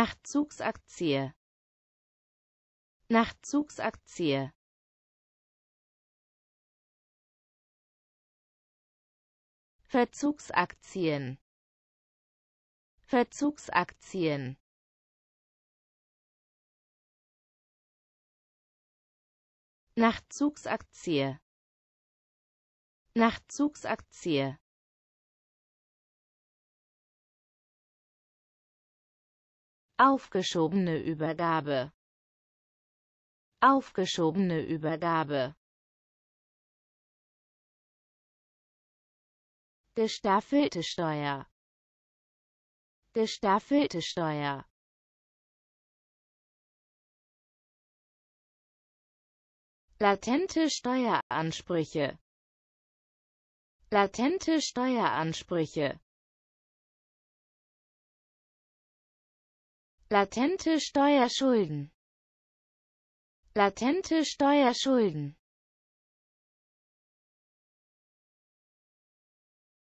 Nachzugsaktie Nachzugsaktie Verzugsaktien Verzugsaktien Nachzugsaktie Nachzugsaktie Aufgeschobene Übergabe. Aufgeschobene Übergabe. Gestaffelte Steuer. Gestaffelte Steuer. Latente Steueransprüche. Latente Steueransprüche. Latente Steuerschulden. Latente Steuerschulden.